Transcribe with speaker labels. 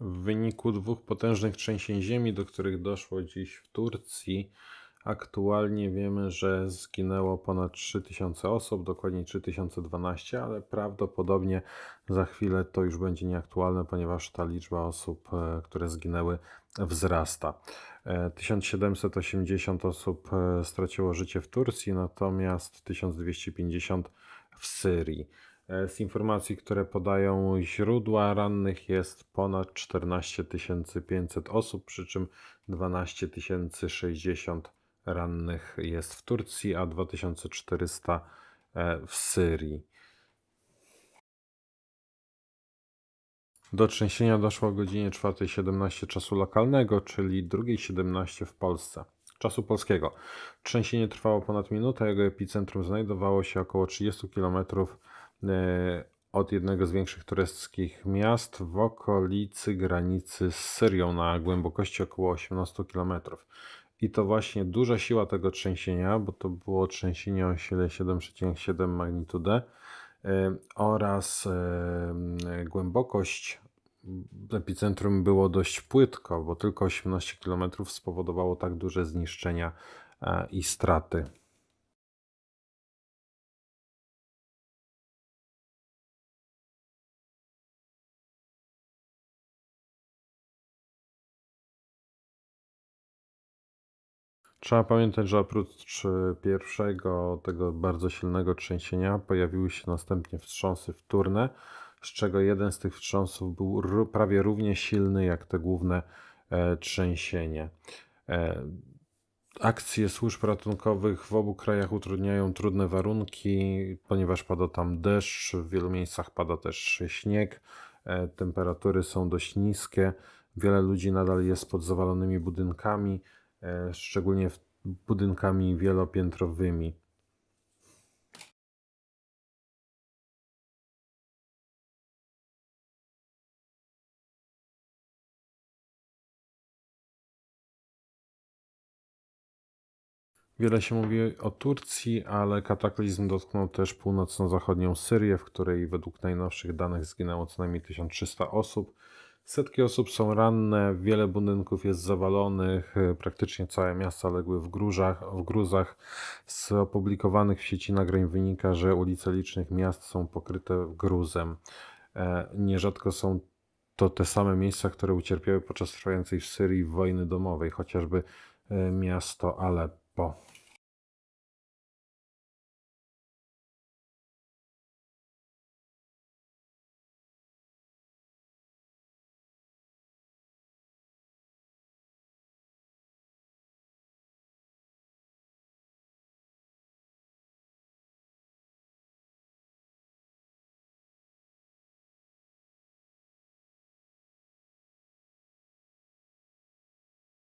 Speaker 1: W wyniku dwóch potężnych trzęsień ziemi, do których doszło dziś w Turcji, aktualnie wiemy, że zginęło ponad 3000 osób, dokładnie 3012, ale prawdopodobnie za chwilę to już będzie nieaktualne, ponieważ ta liczba osób, e, które zginęły, wzrasta. 1780 e, osób e, straciło życie w Turcji, natomiast 1250 w Syrii. E, z informacji, które podają źródła, rannych jest ponad 14 500 osób, przy czym 12 060 rannych jest w Turcji, a 2400 e, w Syrii. Do trzęsienia doszło o godzinie 4.17 czasu lokalnego, czyli 2.17 w Polsce, czasu polskiego. Trzęsienie trwało ponad minutę, jego epicentrum znajdowało się około 30 kilometrów E, od jednego z większych tureckich miast w okolicy granicy z Syrią na głębokości około 18 km. I to właśnie duża siła tego trzęsienia, bo to było trzęsienie o sile 7,7 magnitudę e, oraz e, głębokość epicentrum było dość płytko, bo tylko 18 km spowodowało tak duże zniszczenia
Speaker 2: i straty. Trzeba pamiętać, że oprócz pierwszego tego bardzo silnego trzęsienia pojawiły
Speaker 1: się następnie wstrząsy wtórne, z czego jeden z tych wstrząsów był prawie równie silny jak te główne e, trzęsienie. E, akcje służb ratunkowych w obu krajach utrudniają trudne warunki, ponieważ pada tam deszcz, w wielu miejscach pada też śnieg, e, temperatury są dość niskie, wiele ludzi nadal jest pod zawalonymi budynkami E, szczególnie w
Speaker 2: budynkami wielopiętrowymi. Wiele się mówi o Turcji, ale kataklizm dotknął też północno-zachodnią
Speaker 1: Syrię, w której według najnowszych danych zginęło co najmniej 1300 osób. Setki osób są ranne, wiele budynków jest zawalonych, e, praktycznie całe miasta legły w, gruzach. w gruzach. Z opublikowanych w sieci nagrań wynika, że ulice licznych miast są pokryte gruzem. E, nierzadko są to te same miejsca, które ucierpiały podczas trwającej w Syrii wojny domowej, chociażby e, miasto
Speaker 2: Aleppo.